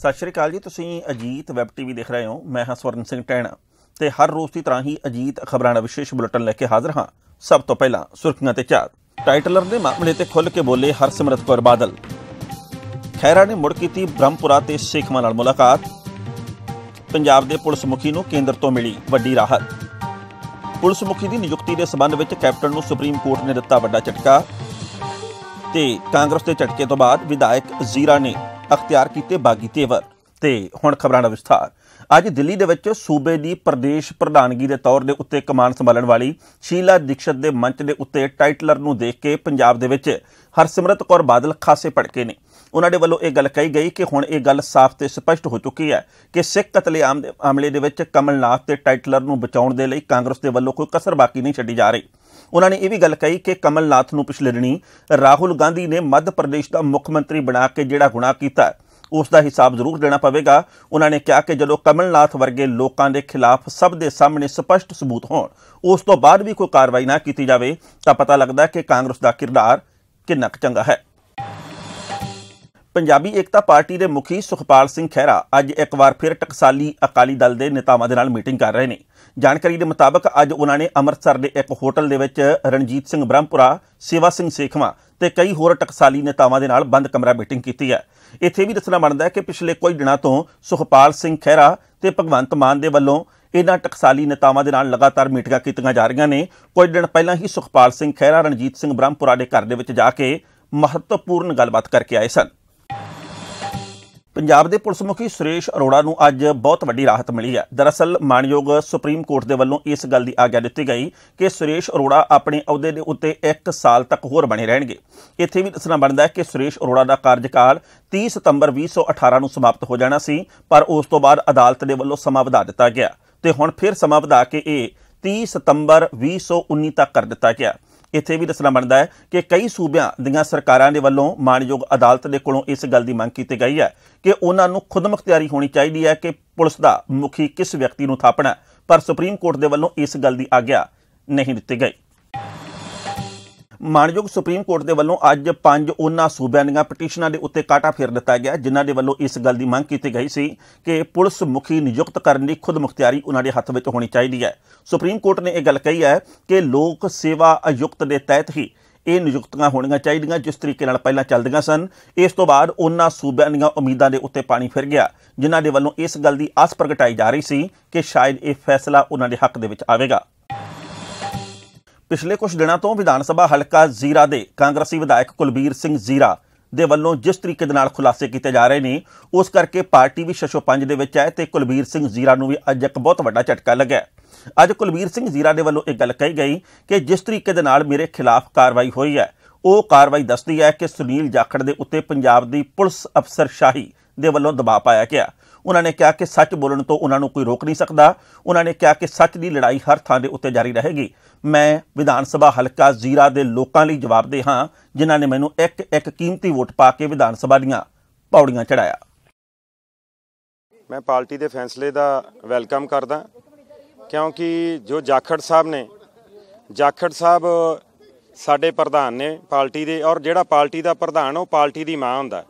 ਸਤਿ ਸ਼੍ਰੀ ਅਕਾਲ ਜੀ ਤੁਸੀਂ ਅਜੀਤ ਵੈਬ ਟੀਵੀ ਦੇਖ ਰਹੇ ਹੋ ਮੈਂ ਹਾਂ ਸਵਰਨ ਸਿੰਘ ਟੈਣਾ ਤੇ ਹਰ ਰੋਜ਼ ਦੀ ਤਰ੍ਹਾਂ ਹੀ ਅਜੀਤ ਖਬਰਾਂ ਦਾ ਵਿਸ਼ੇਸ਼ ਬੁਲੇਟਿਨ ਲੈ ਕੇ ਹਾਜ਼ਰ ਹਾਂ ਸਭ ਤੋਂ ਪਹਿਲਾਂ ਸੁਰਖੀਆਂ ਤੇ ਚਾਰ ਟਾਈਟਲਰ ਦੇ ਮਾਮਲੇ ਤੇ ਖੁੱਲ ਕੇ ਬੋਲੇ ਹਰਸਿਮਰਤ ਕੌਰ ਬਾਦਲ ਖੈਰਾ ਨੇ ਮੁੜ ਕੀਤੀ ਬ੍ਰਹਮਪੁਰਾ ਤੇ ਸੇਖਮਾ ਨਾਲ ਮੁਲਾਕਾਤ ਪੰਜਾਬ ਦੇ ਪੁਲਿਸ ਮੁਖੀ ਨੂੰ ਕੇਂਦਰ ਤੋਂ ਮਿਲੀ ਵੱਡੀ ਰਾਹਤ ਪੁਲਿਸ ਮੁਖੀ ਦੀ ਨਿਯੁਕਤੀ ਦੇ ਸਬੰਧ ਵਿੱਚ ਕੈਪਟਨ ਨੂੰ ਸੁਪਰੀਮ ਕੋਰਟ ਨੇ ਦਿੱਤਾ ਵੱਡਾ ਝਟਕਾ ਤੇ ਕਾਂਗਰਸ ਦੇ ਝਟਕੇ ਤੋਂ ਬਾਅਦ ਵਿਧਾਇਕ ਜ਼ੀਰਾ ਨੇ ਅਖਤਿਆਰ ਕੀਤੇ ਬਾਗੀ ਤੇਵਰ ਤੇ ਹੁਣ ਖਬਰਾਂ ਦਾ ਵਿਸਥਾਰ ਅੱਜ ਦਿੱਲੀ ਦੇ ਵਿੱਚ ਸੂਬੇ ਦੀ ਪ੍ਰਦੇਸ਼ ਪ੍ਰਧਾਨਗੀ ਦੇ ਤੌਰ ਦੇ ਉੱਤੇ ਕਮਾਨ ਸੰਭਾਲਣ ਵਾਲੀ ਸ਼ੀਲਾ ਦੀਕਸ਼ਤ ਦੇ ਮੰਚ ਦੇ ਉੱਤੇ ਟਾਈਟਲਰ ਨੂੰ ਦੇਖ ਕੇ ਪੰਜਾਬ ਦੇ ਵਿੱਚ ਹਰਸਿਮਰਤ ਕੌਰ ਬਾਦਲ ਖਾਸੇ ਪੜਕੇ ਨੇ ਉਹਨਾਂ ਦੇ ਵੱਲੋਂ ਇਹ ਗੱਲ ਕਹੀ ਗਈ ਕਿ ਹੁਣ ਇਹ ਗੱਲ ਸਾਫ਼ ਤੇ ਸਪਸ਼ਟ ਹੋ ਚੁੱਕੀ ਹੈ ਕਿ ਸਿੱਖ ਕਤਲੇਆਮ ਦੇ ਮਾਮਲੇ ਦੇ ਵਿੱਚ ਕਮਲਨਾਥ ਤੇ ਟਾਈਟਲਰ ਨੂੰ ਬਚਾਉਣ ਦੇ ਲਈ ਕਾਂਗਰਸ ਦੇ ਵੱਲੋਂ ਕੋਈ ਕਸਰ ਬਾਕੀ ਨਹੀਂ ਛੱਡੀ ਜਾ ਰਹੀ ਉਹਨਾਂ ਨੇ ਇਹ ਵੀ ਗੱਲ ਕਹੀ ਕਿ ਕਮਲਨਾਥ ਨੂੰ ਪਿਛਲੇ ਦਿਨੀ ਰਾਹੁਲ ਗਾਂਧੀ ਨੇ ਮੱਧ ਪ੍ਰਦੇਸ਼ ਦਾ ਮੁੱਖ ਮੰਤਰੀ ਬਣਾ ਕੇ ਜਿਹੜਾ ਗੁਨਾਹ ਕੀਤਾ ਉਸ ਦਾ ਹਿਸਾਬ ਜ਼ਰੂਰ ਦੇਣਾ ਪਵੇਗਾ ਉਹਨਾਂ ਨੇ ਕਿਹਾ ਕਿ ਜਦੋਂ ਕਮਲਨਾਥ ਵਰਗੇ ਲੋਕਾਂ ਦੇ ਖਿਲਾਫ ਸਭ ਦੇ ਸਾਹਮਣੇ ਸਪਸ਼ਟ ਸਬੂਤ ਹੋਣ ਉਸ ਤੋਂ ਬਾਅਦ ਵੀ ਕੋਈ ਕਾਰਵਾਈ ਨਾ ਕੀਤੀ ਜਾਵੇ ਤਾਂ ਪਤਾ ਲੱਗਦਾ ਕਿ ਕਾਂਗਰਸ ਦਾ ਕਿਰਦਾਰ ਕਿੰਨਾ ਚੰਗਾ ਹੈ ਪੰਜਾਬੀ ਏਕਤਾ ਪਾਰਟੀ ਦੇ ਮੁਖੀ ਸੁਖਪਾਲ ਸਿੰਘ ਖਹਿਰਾ ਅੱਜ ਇੱਕ ਵਾਰ ਫਿਰ ਟਕਸਾਲੀ ਅਕਾਲੀ ਦਲ ਦੇ ਨੇਤਾਵਾਂ ਦੇ ਨਾਲ ਮੀਟਿੰਗ ਕਰ ਰਹੇ ਨੇ ਜਾਣਕਾਰੀ ਦੇ ਮੁਤਾਬਕ ਅੱਜ ਉਹਨਾਂ ਨੇ ਅੰਮ੍ਰਿਤਸਰ ਦੇ ਇੱਕ ਹੋਟਲ ਦੇ ਵਿੱਚ ਰਣਜੀਤ ਸਿੰਘ ਬ੍ਰਹਮਪੁਰਾ ਸੇਵਾ ਸਿੰਘ ਸੇਖਵਾ ਤੇ ਕਈ ਹੋਰ ਟਕਸਾਲੀ ਨੇਤਾਵਾਂ ਦੇ ਨਾਲ ਬੰਦ ਕਮਰਾ ਮੀਟਿੰਗ ਕੀਤੀ ਹੈ ਇੱਥੇ ਵੀ ਦੱਸਣਾ ਬਣਦਾ ਹੈ ਕਿ ਪਿਛਲੇ ਕੁਝ ਦਿਨਾਂ ਤੋਂ ਸੁਖਪਾਲ ਸਿੰਘ ਖਹਿਰਾ ਤੇ ਭਗਵੰਤ ਮਾਨ ਦੇ ਵੱਲੋਂ ਇਹਨਾਂ ਟਕਸਾਲੀ ਨੇਤਾਵਾਂ ਦੇ ਨਾਲ ਲਗਾਤਾਰ ਮੀਟਿੰਗਾਂ ਕੀਤੀਆਂ ਜਾ ਰਹੀਆਂ ਨੇ ਕੁਝ ਦਿਨ ਪਹਿਲਾਂ ਹੀ ਸੁਖਪਾਲ ਸਿੰਘ ਖਹਿਰਾ ਰਣਜੀਤ ਸਿੰਘ ਬ੍ਰਹਮਪੁਰਾ ਦੇ ਘਰ ਦੇ ਵਿੱਚ ਜਾ ਕੇ ਮਹੱਤਵਪੂਰਨ ਗੱਲਬਾਤ ਕਰਕੇ ਆਏ ਸਨ ਪੰਜਾਬ ਦੇ ਪੁਲਿਸ ਮੁਖੀ ਸੁਰੇਸ਼ ਅਰੋੜਾ ਨੂੰ ਅੱਜ ਬਹੁਤ ਵੱਡੀ ਰਾਹਤ ਮਿਲੀ ਹੈ ਦਰਅਸਲ ਮਾਨਯੋਗ ਸੁਪਰੀਮ ਕੋਰਟ ਦੇ ਵੱਲੋਂ ਇਸ ਗੱਲ ਦੀ ਆਗਿਆ ਦਿੱਤੀ ਗਈ ਕਿ ਸੁਰੇਸ਼ ਅਰੋੜਾ ਆਪਣੇ ਅਹੁਦੇ ਦੇ ਉੱਤੇ 1 ਸਾਲ ਤੱਕ ਹੋਰ ਬਣੇ ਰਹਿਣਗੇ ਇੱਥੇ ਵੀ ਦੱਸਣਾ ਬਣਦਾ ਹੈ ਕਿ ਸੁਰੇਸ਼ ਅਰੋੜਾ ਦਾ ਕਾਰਜਕਾਲ 30 ਸਤੰਬਰ 2018 ਨੂੰ ਸਮਾਪਤ ਹੋ ਜਾਣਾ ਸੀ ਪਰ ਉਸ ਤੋਂ ਬਾਅਦ ਅਦਾਲਤ ਦੇ ਵੱਲੋਂ ਸਮਾਂ ਵਧਾ ਦਿੱਤਾ ਗਿਆ ਤੇ ਹੁਣ ਫਿਰ ਸਮਾਂ ਵਧਾ ਕੇ ਇਹ 30 ਸਤੰਬਰ 2019 ਤੱਕ ਕਰ ਦਿੱਤਾ ਗਿਆ ਇੱਥੇ ਵੀ ਦੱਸਣਾ ਬਣਦਾ ਹੈ ਕਿ ਕਈ ਸੂਬਿਆਂ ਦੀਆਂ ਸਰਕਾਰਾਂ ਦੇ ਵੱਲੋਂ ਮਾਨਯੋਗ ਅਦਾਲਤ ਦੇ ਕੋਲੋਂ ਇਸ ਗੱਲ ਦੀ ਮੰਗ ਕੀਤੀ ਗਈ ਹੈ ਕਿ ਉਹਨਾਂ ਨੂੰ ਖੁਦਮੁਖਤਿਆਰੀ ਹੋਣੀ ਚਾਹੀਦੀ ਹੈ ਕਿ ਪੁਲਿਸ ਦਾ ਮੁਖੀ ਕਿਸ ਵਿਅਕਤੀ ਨੂੰ ਥਾਪਣਾ ਪਰ ਸੁਪਰੀਮ ਕੋਰਟ ਦੇ ਵੱਲੋਂ ਇਸ ਗੱਲ ਦੀ ਆਗਿਆ ਨਹੀਂ ਦਿੱਤੀ ਗਈ ਮਾਨਯੋਗ ਸੁਪਰੀਮ ਕੋਰਟ ਦੇ ਵੱਲੋਂ ਅੱਜ ਪੰਜ ਉਹਨਾਂ ਸੂਬਿਆਂ ਦੀਆਂ ਪਟੀਸ਼ਨਾਂ ਦੇ ਉੱਤੇ ਕਾਟਾ ਫੇਰ ਦਿੱਤਾ ਗਿਆ ਜਿਨ੍ਹਾਂ ਦੇ ਵੱਲੋਂ ਇਸ ਗੱਲ ਦੀ ਮੰਗ ਕੀਤੀ ਗਈ ਸੀ ਕਿ ਪੁਲਿਸ ਮੁਖੀ ਨਿਯੁਕਤ ਕਰਨ ਦੀ ਖੁਦਮੁਖਤਿਆਰੀ ਉਹਨਾਂ ਦੇ ਹੱਥ ਵਿੱਚ ਹੋਣੀ ਚਾਹੀਦੀ ਹੈ ਸੁਪਰੀਮ ਕੋਰਟ ਨੇ ਇਹ ਗੱਲ ਕਹੀ ਹੈ ਕਿ ਲੋਕ ਸੇਵਾ ਆਯੁਕਤ ਦੇ ਤਹਿਤ ਹੀ ਇਹ ਨਿਯੁਕਤੀਆਂ ਹੋਣੀਆਂ ਚਾਹੀਦੀਆਂ ਜਿਸ ਤਰੀਕੇ ਨਾਲ ਪਹਿਲਾਂ ਚੱਲਦੀਆਂ ਸਨ ਇਸ ਤੋਂ ਬਾਅਦ ਉਹਨਾਂ ਸੂਬਿਆਂ ਦੀਆਂ ਉਮੀਦਾਂ ਦੇ ਉੱਤੇ ਪਾਣੀ ਫਿਰ ਗਿਆ ਜਿਨ੍ਹਾਂ ਦੇ ਵੱਲੋਂ ਇਸ ਗੱਲ ਦੀ ਆਸ ਪ੍ਰਗਟਾਈ ਜਾ ਰਹੀ ਸੀ ਕਿ ਸ਼ਾਇਦ ਇਹ ਫੈਸਲਾ ਉਹਨਾਂ ਦੇ ਹੱਕ ਦੇ ਵਿੱਚ ਆਵੇਗਾ ਪਿਛਲੇ ਕੁਝ ਦਿਨਾਂ ਤੋਂ ਵਿਧਾਨ ਸਭਾ ਹਲਕਾ ਜ਼ੀਰਾ ਦੇ ਕਾਂਗਰਸੀ ਵਿਧਾਇਕ ਕੁਲਬੀਰ ਸਿੰਘ ਜ਼ੀਰਾ ਦੇ ਵੱਲੋਂ ਜਿਸ ਤਰੀਕੇ ਦੇ ਨਾਲ ਖੁਲਾਸੇ ਕੀਤੇ ਜਾ ਰਹੇ ਨੇ ਉਸ ਕਰਕੇ ਪਾਰਟੀ ਵੀ 605 ਦੇ ਵਿੱਚ ਹੈ ਤੇ ਕੁਲਬੀਰ ਸਿੰਘ ਜ਼ੀਰਾ ਨੂੰ ਵੀ ਅੱਜ ਇੱਕ ਬਹੁਤ ਵੱਡਾ ਝਟਕਾ ਲੱਗਾ ਅੱਜ ਕੁਲਬੀਰ ਸਿੰਘ ਜ਼ੀਰਾ ਦੇ ਵੱਲੋਂ ਇੱਕ ਗੱਲ ਕਹੀ ਗਈ ਕਿ ਜਿਸ ਤਰੀਕੇ ਦੇ ਨਾਲ ਮੇਰੇ ਖਿਲਾਫ ਕਾਰਵਾਈ ਹੋਈ ਹੈ ਉਹ ਕਾਰਵਾਈ ਦੱਸਦੀ ਹੈ ਕਿ ਸੁਨੀਲ ਜਾਖੜ ਦੇ ਉੱਤੇ ਪੰਜਾਬ ਦੀ ਪੁਲਿਸ ਅਫਸਰ ਸ਼ਾਹੀ ਦੇ ਵੱਲੋਂ ਦਬਾਅ ਪਾਇਆ ਗਿਆ ਉਹਨਾਂ ਨੇ ਕਿਹਾ ਕਿ ਸੱਚ ਬੋਲਣ ਤੋਂ ਉਹਨਾਂ ਨੂੰ ਕੋਈ ਰੋਕ ਨਹੀਂ ਸਕਦਾ ਉਹਨਾਂ ਨੇ ਕਿਹਾ ਕਿ ਸੱਚ ਦੀ ਲੜਾਈ ਹਰ ਥਾਂ ਦੇ ਉੱਤੇ ਜਾਰੀ ਰਹੇਗੀ ਮੈਂ ਵਿਧਾਨ ਸਭਾ ਹਲਕਾ ਜ਼ੀਰਾ ਦੇ ਲੋਕਾਂ ਲਈ ਜਵਾਬਦੇ ਹਾਂ ਜਿਨ੍ਹਾਂ ਨੇ ਮੈਨੂੰ ਇੱਕ ਇੱਕ ਕੀਮਤੀ ਵੋਟ ਪਾ ਕੇ ਵਿਧਾਨ ਸਭਾ ਦੀਆਂ ਪੌੜੀਆਂ ਚੜਾਇਆ ਮੈਂ ਪਾਰਟੀ ਦੇ ਫੈਸਲੇ ਦਾ ਵੈਲਕਮ ਕਰਦਾ ਕਿਉਂਕਿ ਜੋ ਜਾਖੜ ਸਾਹਿਬ ਨੇ ਜਾਖੜ ਸਾਹਿਬ ਸਾਡੇ ਪ੍ਰਧਾਨ ਨੇ ਪਾਰਟੀ ਦੇ ਔਰ ਜਿਹੜਾ ਪਾਰਟੀ ਦਾ ਪ੍ਰਧਾਨ ਉਹ ਪਾਰਟੀ ਦੀ ਮਾਂ ਹੁੰਦਾ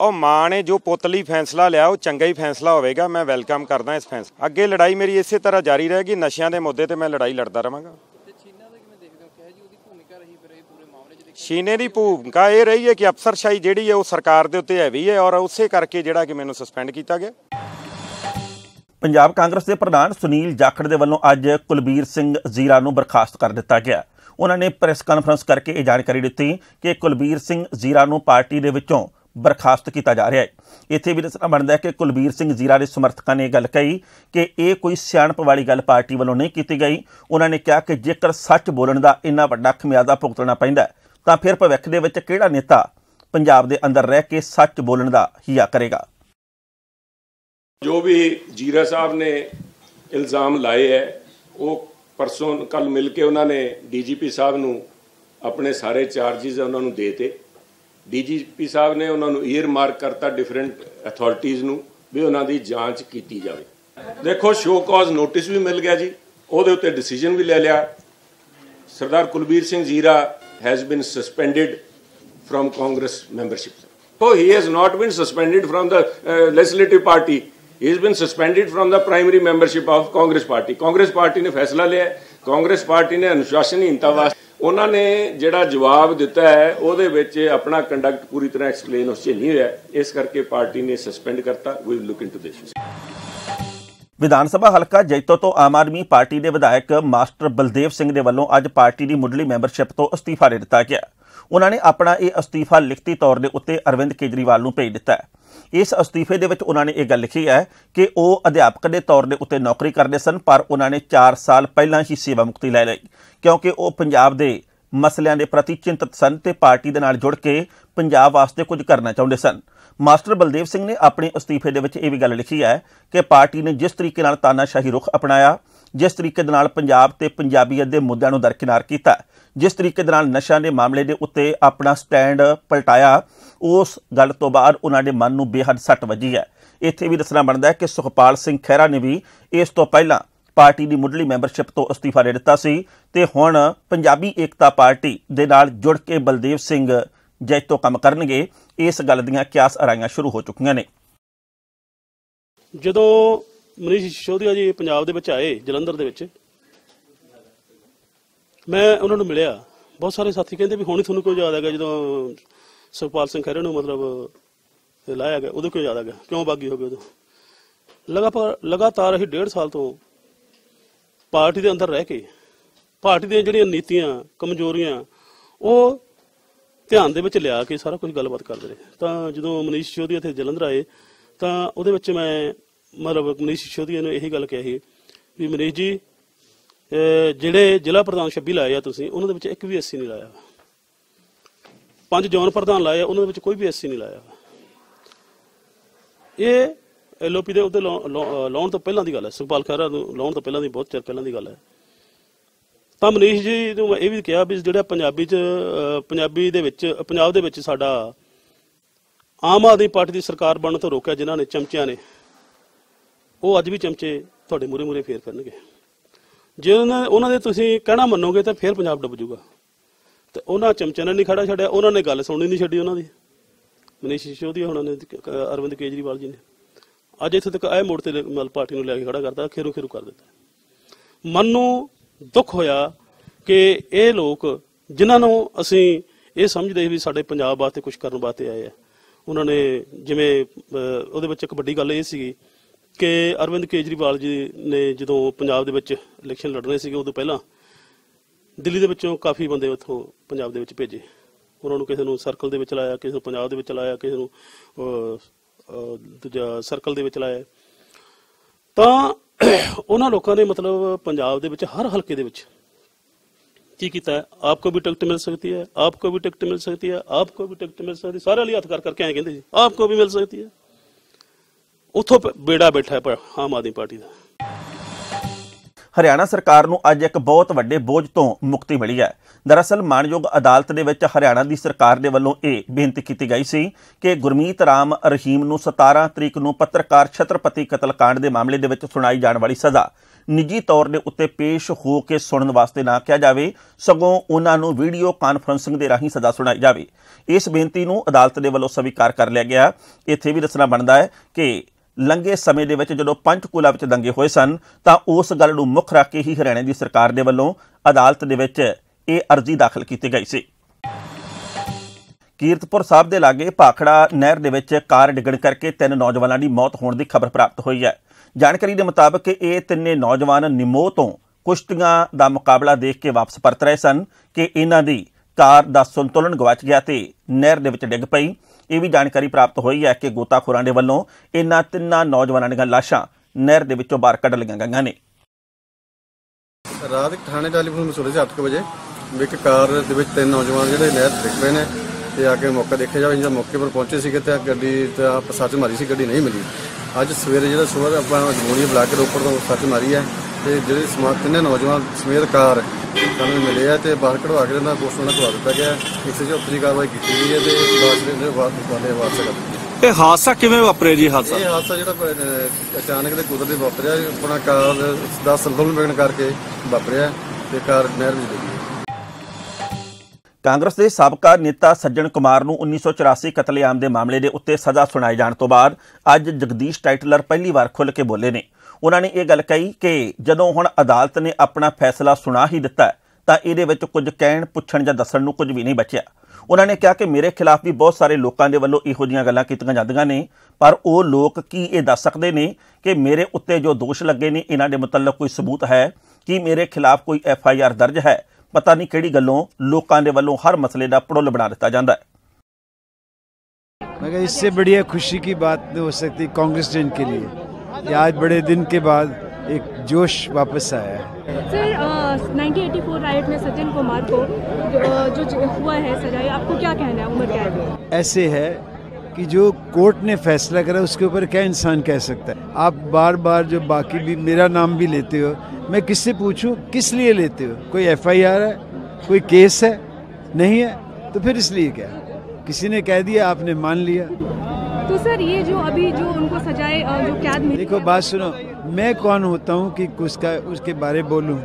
ਉਹ ਮਾਂ ਨੇ ਜੋ ਪੁੱਤ ਲਈ ਫੈਸਲਾ ਲਿਆ ਉਹ ਚੰਗਾ ਹੀ ਫੈਸਲਾ ਹੋਵੇਗਾ ਮੈਂ ਵੈਲਕਮ ਕਰਦਾ ਇਸ ਫੈਸਲਾ ਅੱਗੇ ਲੜਾਈ ਮੇਰੀ ਇਸੇ ਤਰ੍ਹਾਂ ਜਾਰੀ ਰਹੇਗੀ ਨਸ਼ਿਆਂ ਦੇ ਮੁੱਦੇ ਤੇ ਮੈਂ ਲੜਾਈ ਲੜਦਾ ਰਵਾਂਗਾ ਸ਼ੀਨੇ ਦੀ ਭੂਮਿਕਾ ਇਹ ਰਹੀ ਹੈ ਕਿ ਅਫਸਰਸ਼ਾਹੀ ਜਿਹੜੀ ਹੈ ਉਹ ਸਰਕਾਰ ਦੇ ਉੱਤੇ ਹੈਵੀ ਹੈ ਔਰ ਉਸੇ ਕਰਕੇ ਜਿਹੜਾ ਕਿ ਮੈਨੂੰ ਸਸਪੈਂਡ ਕੀਤਾ ਗਿਆ ਪੰਜਾਬ ਕਾਂਗਰਸ ਦੇ ਪ੍ਰਧਾਨ ਸੁਨੀਲ ਜਾਖੜ ਦੇ ਵੱਲੋਂ ਅੱਜ ਕੁਲਬੀਰ ਸਿੰਘ ਜ਼ੀਰਾ ਨੂੰ ਬਰਖਾਸਤ ਕਰ ਦਿੱਤਾ ਗਿਆ ਉਹਨਾਂ ਨੇ ਪ੍ਰੈਸ ਕਾਨਫਰੰਸ ਕਰਕੇ ਇਹ ਜਾਣਕਾਰੀ ਦਿੱਤੀ ਕਿ ਕੁਲਬੀਰ ਸਿੰਘ ਜ਼ੀਰਾ ਨੂੰ ਪਾਰਟੀ ਦੇ ਵਿੱਚੋਂ ਬਰਖਾਸਤ ਕੀਤਾ ਜਾ ਰਿਹਾ ਹੈ ਇੱਥੇ ਵੀ ਦੱਸਣਾ ਬਣਦਾ ਹੈ ਕਿ ਕੁਲਬੀਰ ਸਿੰਘ ਜ਼ੀਰਾ ਦੇ ਸਮਰਥਕਾਂ ਨੇ ਇਹ ਗੱਲ ਕਹੀ ਕਿ ਇਹ ਕੋਈ ਸਿਆਣਪ ਵਾਲੀ ਗੱਲ ਪਾਰਟੀ ਵੱਲੋਂ ਨਹੀਂ ਕੀਤੀ ਗਈ ਉਹਨਾਂ ਨੇ ਕਿਹਾ ਕਿ ਜੇਕਰ ਸੱਚ ਬੋਲਣ ਦਾ ਇੰਨਾ ਵੱਡਾ ਖਮਿਆਜ਼ਾ ਭੁਗਤਣਾ ਪੈਂਦਾ ਤਾਂ ਫਿਰ ਭਵਿੱਖ ਦੇ ਵਿੱਚ ਕਿਹੜਾ ਨੇਤਾ ਪੰਜਾਬ ਦੇ ਅੰਦਰ ਰਹਿ ਕੇ ਸੱਚ ਬੋਲਣ ਦਾ ਹਿਆ ਕਰੇਗਾ ਜੋ ਵੀ ਜੀਰਾ ਸਾਹਿਬ ਨੇ ਇਲਜ਼ਾਮ ਲਾਏ ਹੈ ਉਹ ਪਰਸੋਂ ਕੱਲ ਮਿਲ ਕੇ ਉਹਨਾਂ ਨੇ ਡੀਜੀਪੀ ਸਾਹਿਬ ਨੂੰ ਆਪਣੇ ਸਾਰੇ ਚਾਰਜਿਸ ਉਹਨਾਂ ਨੂੰ ਦੇਤੇ ਡੀਜੀਪੀ ਸਾਹਿਬ ਨੇ ਉਹਨਾਂ ਨੂੰ ਈਅਰ ਮਾਰਕ ਕਰਤਾ ਡਿਫਰੈਂਟ ਅਥਾਰਟੀਆਂ ਨੂੰ ਵੀ ਉਹਨਾਂ ਦੀ ਜਾਂਚ ਕੀਤੀ ਜਾਵੇ ਦੇਖੋ ਸ਼ੋ ਕਾਜ਼ ਨੋਟਿਸ ਵੀ ਮਿਲ ਗਿਆ ਜੀ ਉਹਦੇ ਉੱਤੇ ਡਿਸੀਜਨ ਵੀ ਲੈ ਲਿਆ Sardar Kulbir Singh Zira has been suspended from Congress membership so he has not been suspended from the legislative party he has been suspended from the primary membership of Congress party Congress party ਨੇ ਫੈਸਲਾ ਲਿਆ ਕਾਂਗਰਸ ਪਾਰਟੀ ਨੇ ਅਨੁਸ਼ਾਸਨਹੀਨਤਾ ਵਾਸਤੇ ਉਹਨਾਂ ਨੇ ਜਿਹੜਾ ਜਵਾਬ ਦਿੱਤਾ ਹੈ ਉਹਦੇ ਵਿੱਚ ਆਪਣਾ ਕੰਡਕਟ ਪੂਰੀ ਤਰ੍ਹਾਂ ਐਕਸਪਲੇਨ ਉਸ 'ਚ ਨਹੀਂ ਹੋਇਆ ਇਸ ਕਰਕੇ ਪਾਰਟੀ ਨੇ ਸਸਪੈਂਡ ਕਰਤਾ ਵੀ ਲੁੱਕ ਇਨਟੂ ਦਿਸ ਵਿਧਾਨ ਸਭਾ ਹਲਕਾ ਜੈਤੋ ਤੋਂ ਆਮ ਆਦਮੀ ਪਾਰਟੀ ਦੇ ਵਿਧਾਇਕ ਮਾਸਟਰ ਬਲਦੇਵ ਸਿੰਘ ਦੇ ਵੱਲੋਂ ਅੱਜ ਪਾਰਟੀ ਦੀ ਮੁੱਢਲੀ ਮੈਂਬਰਸ਼ਿਪ ਤੋਂ ਅਸਤੀਫਾ ਦੇ ਦਿੱਤਾ ਗਿਆ ਉਹਨਾਂ ਨੇ ਆਪਣਾ ਇਹ ਅਸਤੀਫਾ ਲਿਖਤੀ ਤੌਰ ਦੇ ਉੱਤੇ ਅਰਵਿੰਦ ਕੇਜਰੀਵਾਲ ਨੂੰ ਭੇਜ ਦਿੱਤਾ ਹੈ ਇਸ ਅਸਤੀਫੇ ਦੇ ਵਿੱਚ ਉਹਨਾਂ ਨੇ ਇਹ ਗੱਲ ਲਿਖੀ ਹੈ ਕਿ ਉਹ ਅਧਿਆਪਕ ਦੇ ਤੌਰ ਦੇ ਉੱਤੇ ਨੌਕਰੀ ਕਰਦੇ ਸਨ ਪਰ ਉਹਨਾਂ ਨੇ 4 ਸਾਲ ਪਹਿਲਾਂ ਹੀ ਸੇਵਾ ਮੁਕਤੀ ਲੈ ਲਈ ਕਿਉਂਕਿ ਉਹ ਪੰਜਾਬ ਦੇ ਮਸਲਿਆਂ ਦੇ ਪ੍ਰਤੀ ਚਿੰਤਤ ਸਨ ਤੇ ਪਾਰਟੀ ਦੇ ਨਾਲ ਜੁੜ ਕੇ ਪੰਜਾਬ ਵਾਸਤੇ ਕੁਝ ਕਰਨਾ ਚਾਹੁੰਦੇ ਸਨ ਮਾਸਟਰ ਬਲਦੇਵ ਸਿੰਘ ਨੇ ਆਪਣੇ ਅਸਤੀਫੇ ਦੇ ਵਿੱਚ ਇਹ ਵੀ ਗੱਲ ਲਿਖੀ ਹੈ ਕਿ ਪਾਰਟੀ ਨੇ ਜਿਸ ਤਰੀਕੇ ਨਾਲ ਤਾਨਾਸ਼ਾਹੀ ਰੁਖ ਅਪਣਾਇਆ ਜਿਸ ਤਰੀਕੇ ਦੇ ਨਾਲ ਪੰਜਾਬ ਤੇ ਪੰਜਾਬੀਅਤ ਦੇ ਮੁੱਦਿਆਂ ਨੂੰ ਦਰਕਿਨਾਰ ਕੀਤਾ ਜਿਸ ਤਰੀਕੇ ਦੇ ਨਾਲ ਨਸ਼ਾ ਦੇ ਮਾਮਲੇ ਦੇ ਉੱਤੇ ਆਪਣਾ ਸਟੈਂਡ ਪਲਟਾਇਆ ਉਸ ਗੱਲ ਤੋਂ ਬਾਅਦ ਉਹਨਾਂ ਦੇ ਮਨ ਨੂੰ ਬੇਹੱਦ ਸੱਟ ਵੱਜੀ ਹੈ ਇੱਥੇ ਵੀ ਦੱਸਣਾ ਬਣਦਾ ਹੈ ਕਿ ਸੁਖਪਾਲ ਸਿੰਘ ਖਹਿਰਾ ਨੇ ਵੀ ਇਸ ਤੋਂ ਪਹਿਲਾਂ ਪਾਰਟੀ ਦੀ ਮੁੱਢਲੀ ਮੈਂਬਰਸ਼ਿਪ ਤੋਂ ਅਸਤੀਫਾ ਦੇ ਦਿੱਤਾ ਸੀ ਤੇ ਹੁਣ ਪੰਜਾਬੀ ਏਕਤਾ ਪਾਰਟੀ ਦੇ ਨਾਲ ਜੁੜ ਕੇ ਬਲਦੇਵ ਸਿੰਘ ਜੈਜ ਤੋਂ ਕੰਮ ਕਰਨਗੇ ਇਸ ਗੱਲ ਦੀਆਂ ਕਿਆਸ ਅਰਾਈਆਂ ਸ਼ੁਰੂ ਹੋ ਚੁੱਕੀਆਂ ਨੇ ਜਦੋਂ ਮਨੀਸ਼ ਸ਼ੋਧਿਆ ਜੀ ਪੰਜਾਬ ਦੇ ਵਿੱਚ ਆਏ ਜਲੰਧਰ ਦੇ ਵਿੱਚ ਮੈਂ ਉਹਨਾਂ ਨੂੰ ਮਿਲਿਆ ਬਹੁਤ ਸਾਰੇ ਸਾਥੀ ਕਹਿੰਦੇ ਵੀ ਹੁਣ ਤੁਹਾਨੂੰ ਕੋਈ ਯਾਦ ਆਗਾ ਜਦੋਂ ਸੁਖਪਾਲ ਸਿੰਘ ਖਹਿਰੇ ਨੂੰ ਮਤਲਬ ਲਾਇਆ ਗਿਆ ਉਦੋਂ ਕੋਈ ਯਾਦ ਆਗਾ ਕਿਉਂ ਬਾਗੀ ਹੋ ਗਏ ਉਦੋਂ ਲਗਾਤਾਰ ਲਗਾਤਾਰ ਅਸੀਂ 1.5 ਸਾਲ ਤੋਂ ਪਾਰਟੀ ਦੇ ਅੰਦਰ ਰਹਿ ਕੇ ਪਾਰਟੀ ਦੀਆਂ ਜਿਹੜੀਆਂ ਨੀਤੀਆਂ ਕਮਜ਼ੋਰੀਆਂ ਉਹ ਧਿਆਨ ਦੇ ਵਿੱਚ ਲਿਆ ਕੇ ਸਾਰਾ ਕੁਝ ਗੱਲਬਾਤ ਕਰਦੇ ਰਹੇ ਤਾਂ ਜਦੋਂ ਮਨੀਸ਼ ਸ਼ੋਦੀ ਇੱਥੇ ਜਲੰਧਰ ਆਏ ਤਾਂ ਉਹਦੇ ਵਿੱਚ ਮੈਂ ਮਤਲਬ ਮਨੀਸ਼ ਸ਼ੋਦੀ ਨੂੰ ਇਹੀ ਗੱਲ ਕਹੀ ਵੀ ਮਨੀਸ਼ ਜੀ ਜਿਹੜੇ ਜ਼ਿਲ੍ਹਾ ਪ੍ਰਧਾਨ 26 ਲਾਏ ਆ ਤੁਸੀਂ ਉਹਨਾਂ ਦੇ ਵਿੱਚ ਇੱਕ ਵੀ ਐਸਸੀ ਨਹੀਂ ਲਾਇਆ ਪੰਜ ਜ਼ੋਨ ਪ੍ਰਧਾਨ ਲਾਏ ਆ ਉਹਨਾਂ ਦੇ ਵਿੱਚ ਕੋਈ ਵੀ ਐਸਸੀ ਨਹੀਂ ਲਾਇਆ ਇਹ ਐਲਓਪੀ ਦੇ ਉੱਤੇ ਲਾਉਣ ਤੋਂ ਪਹਿਲਾਂ ਦੀ ਗੱਲ ਹੈ ਸੁਖਪਾਲ ਖਹਿਰਾ ਨੂੰ ਲਾਉਣ ਤੋਂ ਪਹਿਲਾਂ ਦੀ ਬਹੁਤ ਚਿਰ ਪਹਿਲਾਂ ਦੀ ਗੱਲ ਹੈ ਤਾਂ ਮਨੀਸ਼ ਜੀ ਨੂੰ ਇਹ ਵੀ ਕਿਹਾ ਵੀ ਜਿਹੜਾ ਪੰਜਾਬੀ 'ਚ ਪੰਜਾਬੀ ਦੇ ਵਿੱਚ ਪੰਜਾਬ ਦੇ ਵਿੱਚ ਸਾਡਾ ਆਮ ਆਦਮੀ ਪਾਰਟੀ ਦੀ ਸਰਕਾਰ ਬਣਨ ਤੋਂ ਰੋਕਿਆ ਜਿਨ੍ਹਾਂ ਨੇ ਚਮਚਿਆਂ ਨੇ ਉਹ ਅੱਜ ਵੀ ਚਮਚੇ ਤੁਹਾਡੇ ਮੂਰੇ ਮੂਰੇ ਫੇਰ ਕਰਨਗੇ ਜੇ ਉਹਨਾਂ ਦੇ ਤੁਸੀਂ ਕਹਿਣਾ ਮੰਨੋਗੇ ਤਾਂ ਫੇਰ ਪੰਜਾਬ ਡੁੱਬ ਜਾਊਗਾ ਤੇ ਉਹਨਾਂ ਚਮਚਿਆਂ ਨੇ ਨਹੀਂ ਖੜਾ ਛੱਡਿਆ ਉਹਨਾਂ ਨੇ ਗੱਲ ਸੁਣਨੀ ਨਹੀਂ ਛੱਡੀ ਉਹਨਾਂ ਦੀ ਮਨੀਸ਼ ਸ਼ੋਧੀ ਉਹਨਾਂ ਨੇ ਅਰਵਿੰਦ ਕੇਜਰੀਵਾਲ ਜੀ ਨੇ ਅੱਜ ਇੱਥੇ ਤੱਕ ਆਏ ਮੋੜ ਤੇ ਮਲ ਪਾਰਟੀ ਨੂੰ ਲੈ ਕੇ ਖੜਾ ਕਰਦਾ ਖੇਰੂ ਖੇਰੂ ਕਰ ਦਿੱਤਾ ਮਨ ਨੂੰ ਦੁੱਖ ਹੋਇਆ ਕਿ ਇਹ ਲੋਕ ਜਿਨ੍ਹਾਂ ਨੂੰ ਅਸੀਂ ਇਹ ਸਮਝਦੇ ਵੀ ਸਾਡੇ ਪੰਜਾਬ ਵਾਸਤੇ ਕੁਝ ਕਰਨ ਵਾਸਤੇ ਆਏ ਆ ਉਹਨਾਂ ਨੇ ਜਿਵੇਂ ਉਹਦੇ ਵਿੱਚ ਇੱਕ ਵੱਡੀ ਗੱਲ ਇਹ ਸੀਗੀ ਕਿ ਅਰਵਿੰਦ ਕੇਜਰੀਵਾਲ ਜੀ ਨੇ ਜਦੋਂ ਪੰਜਾਬ ਦੇ ਵਿੱਚ ਇਲੈਕਸ਼ਨ ਲੜਨੇ ਸੀਗੇ ਉਦੋਂ ਪਹਿਲਾਂ ਦਿੱਲੀ ਦੇ ਵਿੱਚੋਂ ਕਾਫੀ ਬੰਦੇ ਉੱਥੋਂ ਪੰਜਾਬ ਦੇ ਵਿੱਚ ਭੇਜੇ ਉਹਨਾਂ ਨੂੰ ਕਿਸੇ ਨੂੰ ਸਰਕਲ ਦੇ ਵਿੱਚ ਲਾਇਆ ਕਿਸੇ ਨੂੰ ਪੰਜਾਬ ਦੇ ਵਿੱਚ ਲਾਇਆ ਕਿਸੇ ਨੂੰ ਦੂਜਾ ਸਰਕਲ ਦੇ ਵਿੱਚ ਲਾਇਆ ਤਾਂ ਉਹਨਾਂ ਲੋਕਾਂ ਨੇ ਮਤਲਬ ਪੰਜਾਬ ਦੇ ਵਿੱਚ ਹਰ ਹਲਕੇ ਦੇ ਵਿੱਚ ਕੀ ਕੀਤਾ ਆਪਕੋ ਵੀ ਟਿਕਟ ਮਿਲ ਸਕਦੀ ਹੈ ਆਪਕੋ ਵੀ ਟਿਕਟ ਮਿਲ ਸਕਦੀ ਹੈ ਆਪਕੋ ਵੀ ਟਿਕਟ ਮਿਲ ਸਕਦੀ ਸਾਰੇ ਲਈ ਹੱਥ ਕਰ ਕਰਕੇ ਆਏ ਕਹਿੰਦੇ ਜੀ ਆਪਕੋ ਵੀ ਮਿਲ ਸਕਦੀ ਹੈ ਉਥੋਂ ਬੇੜਾ ਬੈਠਾ ਹੈ ਆਮ ਆਦਮੀ ਪਾਰਟੀ ਦਾ ਹਰਿਆਣਾ ਸਰਕਾਰ ਨੂੰ ਅੱਜ ਇੱਕ ਬਹੁਤ ਵੱਡੇ ਬੋਝ ਤੋਂ ਮੁਕਤੀ ਮਿਲੀ ਹੈ ਦਰਅਸਲ ਮਾਨਯੋਗ ਅਦਾਲਤ ਦੇ ਵਿੱਚ ਹਰਿਆਣਾ ਦੀ ਸਰਕਾਰ ਦੇ ਵੱਲੋਂ ਇਹ ਬੇਨਤੀ ਕੀਤੀ ਗਈ ਸੀ ਕਿ ਗੁਰਮੀਤ ਰਾਮ ਰਹੀਮ ਨੂੰ 17 ਤਰੀਕ ਨੂੰ ਪੱਤਰਕਾਰ ਛਤਰਪਤੀ ਕਤਲकांड ਦੇ ਮਾਮਲੇ ਦੇ ਵਿੱਚ ਸੁਣਾਈ ਜਾਣ ਵਾਲੀ ਸਜ਼ਾ ਨਿੱਜੀ ਤੌਰ ਦੇ ਉੱਤੇ ਪੇਸ਼ ਹੋ ਕੇ ਸੁਣਨ ਵਾਸਤੇ ਨਾ ਕਿਹਾ ਜਾਵੇ ਸਗੋਂ ਉਹਨਾਂ ਨੂੰ ਵੀਡੀਓ ਕਾਨਫਰੰਸਿੰਗ ਦੇ ਰਾਹੀਂ ਸਜ਼ਾ ਸੁਣਾਈ ਜਾਵੇ ਇਸ ਬੇਨਤੀ ਨੂੰ ਅਦਾਲਤ ਦੇ ਵੱਲੋਂ ਸਵੀਕਾਰ ਕਰ ਲਿਆ ਗਿਆ ਇੱਥੇ ਵੀ ਦੱਸਣਾ ਬਣਦਾ ਹੈ ਕਿ ਲੰਗੇ ਸਮੇਂ ਦੇ ਵਿੱਚ ਜਦੋਂ ਪੰਚਕੂਲਾ ਵਿੱਚ ਦੰਗੇ ਹੋਏ ਸਨ ਤਾਂ ਉਸ ਗੱਲ ਨੂੰ ਮੁੱਖ ਰੱਖ ਕੇ ਹੀ ਹਰਿਆਣਾ ਦੀ ਸਰਕਾਰ ਦੇ ਵੱਲੋਂ ਅਦਾਲਤ ਦੇ ਵਿੱਚ ਇਹ ਅਰਜ਼ੀ ਦਾਖਲ ਕੀਤੀ ਗਈ ਸੀ ਕੀਰਤਪੁਰ ਸਾਹਿਬ ਦੇ ਲਾਗੇ ਭਾਖੜਾ ਨਹਿਰ ਦੇ ਵਿੱਚ ਕਾਰ ਡਿੱਗਣ ਕਰਕੇ ਤਿੰਨ ਨੌਜਵਾਨਾਂ ਦੀ ਮੌਤ ਹੋਣ ਦੀ ਖਬਰ ਪ੍ਰਾਪਤ ਹੋਈ ਹੈ ਜਾਣਕਾਰੀ ਦੇ ਮੁਤਾਬਕ ਇਹ ਤਿੰਨੇ ਨੌਜਵਾਨ ਨਿਮੋ ਤੋਂ ਕੁਸ਼ਤੀਆਂ ਦਾ ਮੁਕਾਬਲਾ ਦੇਖ ਕੇ ਵਾਪਸ ਪਰਤ ਰਹੇ ਸਨ ਕਿ ਇਹਨਾਂ ਦੀ ਕਾਰ ਦਾ ਸੰਤੁਲਨ ਗਵਾਚ ਗਿਆ ਤੇ ਨਹਿਰ ਦੇ ਵਿੱਚ ਡਿੱਗ ਪਈ ਇਹ ਵੀ ਜਾਣਕਾਰੀ ਪ੍ਰਾਪਤ ਹੋਈ ਹੈ ਕਿ ਗੋਤਾਖੋਰਾਂ ਦੇ ਵੱਲੋਂ ਇਹਨਾਂ ਤਿੰਨਾਂ ਨੌਜਵਾਨਾਂ ਦੀਆਂ ਲਾਸ਼ਾਂ ਨਹਿਰ ਦੇ ਵਿੱਚੋਂ ਬਾਹਰ ਕੱਢ ਲਈਆਂ ਗਈਆਂ ਨੇ ਰਾਤ ਇੱਕ ਥਾਣੇ ਟੈਲੀਫੋਨ ਨੂੰ ਦੇ 8 ਵਜੇ ਇੱਕ ਕਾਰ ਦੇ ਵਿੱਚ ਤਿੰਨ ਨੌਜਵਾਨ ਜਿਹੜੇ ਨਹਿਰ ਡਿੱਗ ਰਹੇ ਨੇ ਤੇ ਆ ਕੇ ਮੌਕਾ ਦੇਖਿਆ ਜਾਵੇ ਜਿਹੜਾ ਮੌਕੇ 'ਤੇ ਪਹੁੰਚੇ ਸੀ ਤੇ ਗੱਡੀ ਤਾਂ ਸੱਚ ਮਾਰੀ ਸੀ ਗੱਡੀ ਨਹੀਂ ਮਿਲੀ ਅੱਜ ਸਵੇਰੇ ਜਿਹੜਾ ਸਵੇਰ ਆਪਾਂ ਜਮੋਰੀ ਬਲਾਕ ਦੇ ਉੱਪਰ ਤੋਂ ਸੱਚ ਮਾਰੀ ਹੈ ਤੇ ਜਿਹੜੇ ਸਮਾਤ ਤਿੰਨੇ ਨੌਜਵਾਨ ਸਮੇਤ ਕਾਰ ਸਾਨੂੰ ਮਿਲੇ ਆ ਤੇ ਬਾਹਰ ਕਢਵਾ ਕੇ ਇਹਨਾਂ ਗੋਸ਼ਟ ਨਾਲ ਕਢਵਾ ਦਿੱਤਾ ਗਿਆ ਇਸੇ ਜੋ ਆਪਣੀ ਕਾਰਵਾਈ ਕੀਤੀ ਗਈ ਹੈ ਤੇ ਬਾਅਦ ਵਿੱਚ ਬਾਅਦ ਦੁਕਾਨੇ ਵਾਪਸ ਕਰ ਦਿੱਤੀ ਇਹ ਹਾਦਸਾ ਕਿਵੇਂ ਵਾਪਰਿਆ ਜੀ ਹਾਦਸਾ ਇਹ ਹਾਦਸਾ ਜਿਹੜਾ ਅਚਾਨਕ ਤੇ ਕੁਦਰਤੀ ਵਾਪਰਿਆ ਆਪਣਾ ਕਾਰ ਦਾ ਸੰਤੁਲਨ ਵਿਗੜਨ ਕਰਕੇ ਵਾਪਰਿਆ ਤੇ ਕਾਰ ਨਹਿਰ ਵਿੱਚ ਡਿੱਗੀ ਕਾਂਗਰਸ ਦੇ ਸਾਬਕਾ ਨੇਤਾ ਸੱਜਣ ਕੁਮਾਰ ਨੂੰ 1984 ਕਤਲੇਆਮ ਦੇ ਮਾਮਲੇ ਦੇ ਉੱਤੇ ਸਜ਼ਾ ਸੁਣਾਏ ਜਾਣ ਤੋਂ ਬਾਅਦ ਅੱਜ ਜਗਦੀਸ਼ ਟਾਈਟਲਰ ਪਹਿਲੀ ਵਾਰ ਖੁੱਲ੍ਹ ਕੇ ਬੋਲੇ ਨੇ ਉਹਨਾਂ ਨੇ ਇਹ ਗੱਲ ਕਹੀ ਕਿ ਜਦੋਂ ਹੁਣ ਅਦਾਲਤ ਨੇ ਆਪਣਾ ਫੈਸਲਾ ਸੁਣਾ ਹੀ ਦਿੱਤਾ ਤਾਂ ਇਹਦੇ ਵਿੱਚ ਕੁਝ ਕਹਿਣ ਪੁੱਛਣ ਜਾਂ ਦੱਸਣ ਨੂੰ ਕੁਝ ਵੀ ਨਹੀਂ ਬਚਿਆ ਉਹਨਾਂ ਨੇ ਕਿਹਾ ਕਿ ਮੇਰੇ ਖਿਲਾਫ ਵੀ ਬਹੁਤ ਸਾਰੇ ਲੋਕਾਂ ਦੇ ਵੱਲੋਂ ਇਹੋ ਜੀਆਂ ਗੱਲਾਂ ਕੀਤੀਆਂ ਜਾਂਦੀਆਂ ਨੇ ਪਰ ਉਹ ਲੋਕ ਕੀ ਇਹ ਦੱਸ ਸਕਦੇ ਨੇ ਕਿ ਮੇਰੇ ਉੱਤੇ ਜੋ ਦੋਸ਼ ਲੱਗੇ ਨੇ ਇਹਨਾਂ ਦੇ ਮੁਤਲਕ ਕੋਈ ਸਬੂਤ ਹੈ ਕਿ ਮੇਰੇ ਖਿਲਾਫ ਕੋਈ ਐਫ ਆਈ ਆਰ ਦਰਜ ਹੈ ਪਤਾ ਨਹੀਂ ਕਿਹੜੀ ਗੱਲੋਂ ਲੋਕਾਂ ਦੇ ਵੱਲੋਂ ਹਰ ਮਸਲੇ ਦਾ ਪੜੋਲ ਬਣਾ ਦਿੱਤਾ ਜਾਂਦਾ ਹੈ मगर इससे बढ़िया खुशी की बात नहीं ਹੋ ਸਕਦੀ ਕਾਂਗਰਸ ਜਨ ਕੇ ਲਈ आज बड़े दिन के बाद एक जोश वापस आया है सर नाइनटीन राइट में सचिन कुमार को जो, जो हुआ है सजाई आपको क्या कहना है उम्र क्या है ऐसे है कि जो कोर्ट ने फैसला करा उसके ऊपर क्या इंसान कह सकता है आप बार बार जो बाकी भी मेरा नाम भी लेते हो मैं किससे पूछूं किस लिए लेते हो कोई एफआईआर है कोई केस है नहीं है तो फिर इसलिए क्या किसी ने कह दिया आपने मान लिया तो सर ये जो अभी जो उनको सजाए जो कैद मिली देखो बात सुनो मैं कौन होता हूँ कि उसका उसके बारे बोलूँ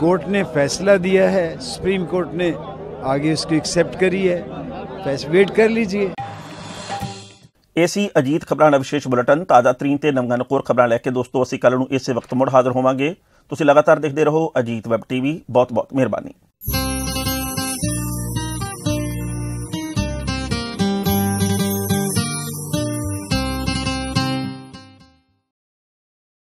कोर्ट ने फैसला दिया है सुप्रीम कोर्ट ने आगे उसको एक्सेप्ट करी है वेट कर लीजिए एसी अजीत खबर विशेष बुलेटिन ताज़ा तरीन ते नमगानखोर खबर लैके दोस्तों असं कल इस वक्त मुड़ हाजिर होवोंगे ਤੁਸੀਂ ਲਗਾਤਾਰ ਦੇਖਦੇ ਰਹੋ ਅਜੀਤ ਵੈਬ ਟੀਵੀ ਬਹੁਤ ਬਹੁਤ ਮਿਹਰਬਾਨੀ